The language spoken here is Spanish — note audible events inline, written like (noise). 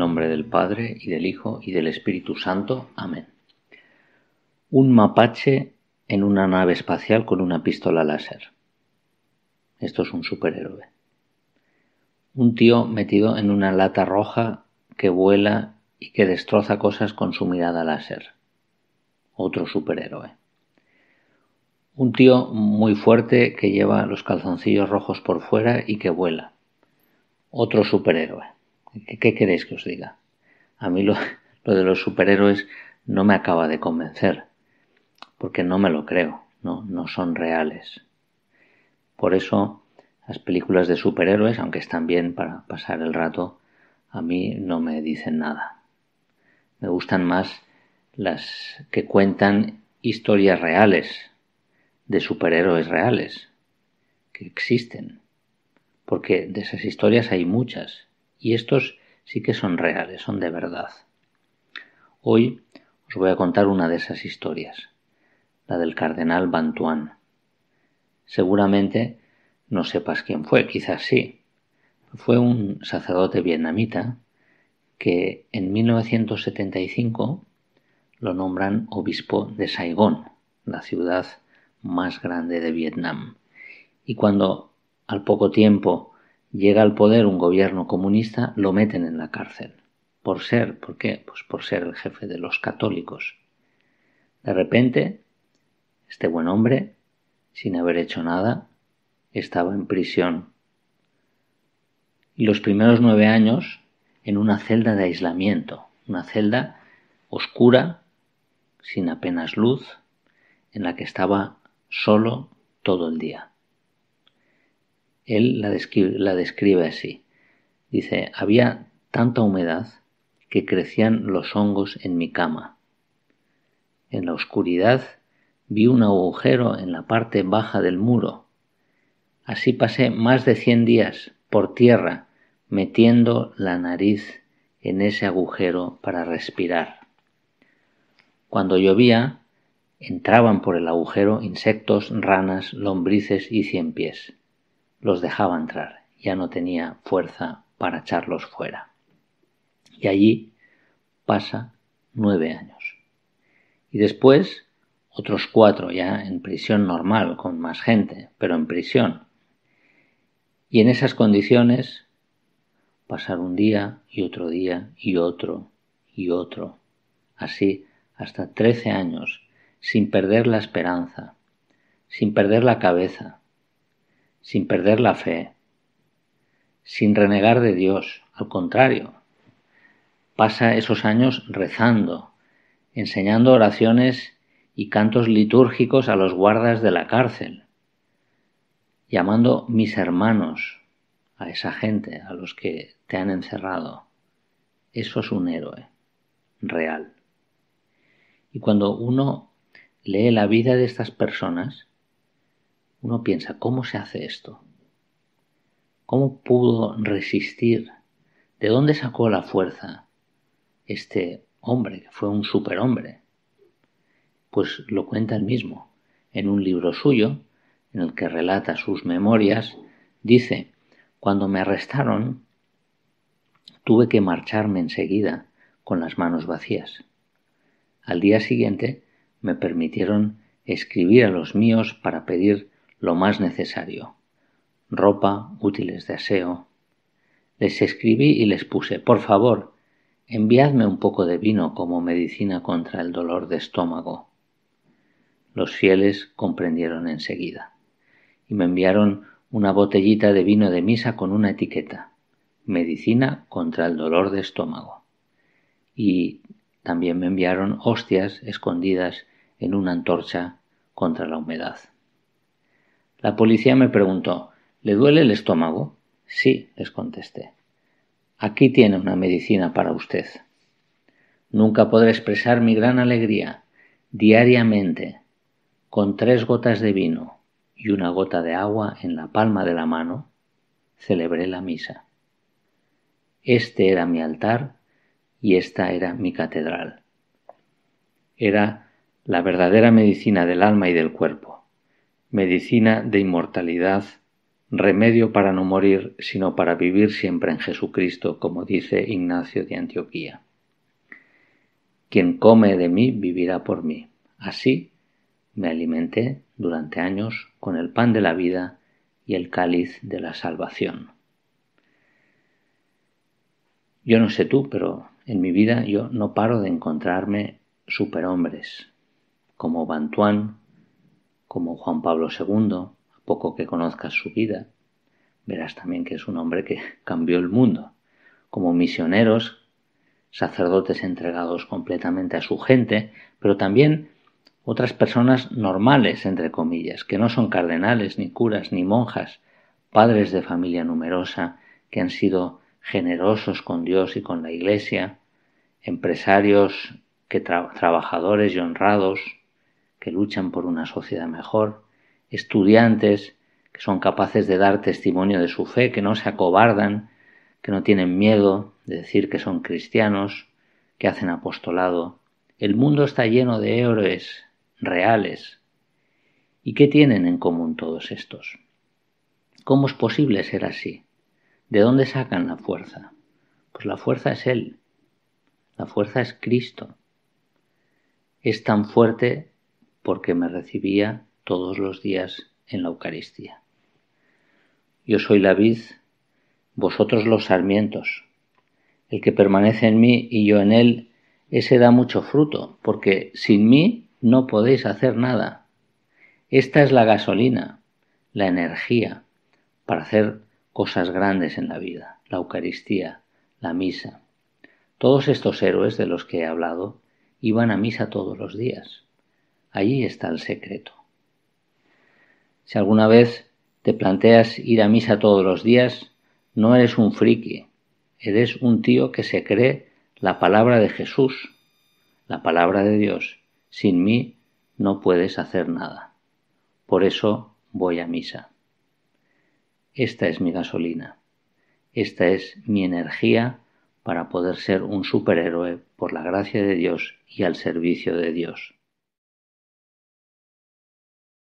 nombre del Padre y del Hijo y del Espíritu Santo. Amén. Un mapache en una nave espacial con una pistola láser. Esto es un superhéroe. Un tío metido en una lata roja que vuela y que destroza cosas con su mirada láser. Otro superhéroe. Un tío muy fuerte que lleva los calzoncillos rojos por fuera y que vuela. Otro superhéroe. ¿Qué, queréis que os diga? A mí lo, lo, de los superhéroes no me acaba de convencer, porque no me lo creo, no, no son reales. Por eso las películas de superhéroes, aunque están bien para pasar el rato, a mí no me dicen nada. Me gustan más las que cuentan historias reales, de superhéroes reales, que existen, porque de esas historias hay muchas y estos sí que son reales, son de verdad. Hoy os voy a contar una de esas historias, la del cardenal Bantuan. Seguramente no sepas quién fue, quizás sí. Fue un sacerdote vietnamita que en 1975 lo nombran obispo de Saigón, la ciudad más grande de Vietnam. Y cuando al poco tiempo Llega al poder un gobierno comunista, lo meten en la cárcel. Por ser, ¿por qué? Pues por ser el jefe de los católicos. De repente, este buen hombre, sin haber hecho nada, estaba en prisión. Y los primeros nueve años en una celda de aislamiento, una celda oscura, sin apenas luz, en la que estaba solo todo el día él la describe, así. Dice, había tanta humedad que crecían los hongos en mi cama. En la oscuridad vi un agujero en la parte baja del muro. Así pasé más de cien días por tierra, metiendo la nariz en ese agujero para respirar. Cuando llovía, entraban por el agujero insectos, ranas, lombrices y ciempiés los dejaba entrar, ya no tenía fuerza para echarlos fuera. Y allí pasa nueve años. Y después otros cuatro ya en prisión normal, con más gente, pero en prisión. Y en esas condiciones pasar un día y otro día y otro y otro, así hasta trece años, sin perder la esperanza, sin perder la cabeza, sin perder la fe, sin renegar de Dios, al contrario. Pasa esos años rezando, enseñando oraciones y cantos litúrgicos a los guardas de la cárcel, llamando mis hermanos a esa gente, a los que te han encerrado. Eso es un héroe real. Y cuando uno lee la vida de estas personas, uno piensa, ¿cómo se hace esto? ¿Cómo pudo resistir? ¿De dónde sacó la fuerza este hombre, que fue un superhombre? Pues lo cuenta él mismo. En un libro suyo, en el que relata sus memorias, dice, cuando me arrestaron, tuve que marcharme enseguida con las manos vacías. Al día siguiente me permitieron escribir a los míos para pedir lo más necesario, ropa, útiles de aseo. Les escribí y les puse, por favor, enviadme un poco de vino como medicina contra el dolor de estómago. Los fieles comprendieron enseguida y me enviaron una botellita de vino de misa con una etiqueta, medicina contra el dolor de estómago. Y también me enviaron hostias escondidas en una antorcha contra la humedad. La policía me preguntó, ¿le duele el estómago? Sí, les contesté. Aquí tiene una medicina para usted. Nunca podré expresar mi gran alegría. Diariamente, con tres gotas de vino y una gota de agua en la palma de la mano, celebré la misa. Este era mi altar y esta era mi catedral. Era la verdadera medicina del alma y del cuerpo medicina de inmortalidad, remedio para no morir, sino para vivir siempre en Jesucristo, como dice Ignacio de Antioquía. Quien come de mí vivirá por mí. Así me alimenté durante años con el pan de la vida y el cáliz de la salvación. Yo no sé tú, pero en mi vida yo no paro de encontrarme superhombres, como Bantuan, como Juan Pablo II, poco que conozcas su vida, verás también que es un hombre que (laughs) cambió el mundo. Como misioneros, sacerdotes entregados completamente a su gente, pero también otras personas normales, entre comillas, que no son cardenales, ni curas, ni monjas, padres de familia numerosa, que han sido generosos con Dios y con la Iglesia, empresarios, que trabajadores y honrados, que luchan por una sociedad mejor, estudiantes que son capaces de dar testimonio de su fe, que no se acobardan, que no tienen miedo de decir que son cristianos, que hacen apostolado. El mundo está lleno de héroes reales. ¿Y qué tienen en común todos estos? ¿Cómo es posible ser así? ¿De dónde sacan la fuerza? Pues la fuerza es Él, la fuerza es Cristo. Es tan fuerte porque me recibía todos los días en la Eucaristía. Yo soy la vid, vosotros los sarmientos. El que permanece en mí y yo en él, ese da mucho fruto, porque sin mí no podéis hacer nada. Esta es la gasolina, la energía, para hacer cosas grandes en la vida, la Eucaristía, la misa. Todos estos héroes de los que he hablado iban a misa todos los días. Allí está el secreto. Si alguna vez te planteas ir a misa todos los días, no eres un friki, eres un tío que se cree la palabra de Jesús, la palabra de Dios. Sin mí no puedes hacer nada. Por eso voy a misa. Esta es mi gasolina. Esta es mi energía para poder ser un superhéroe por la gracia de Dios y al servicio de Dios.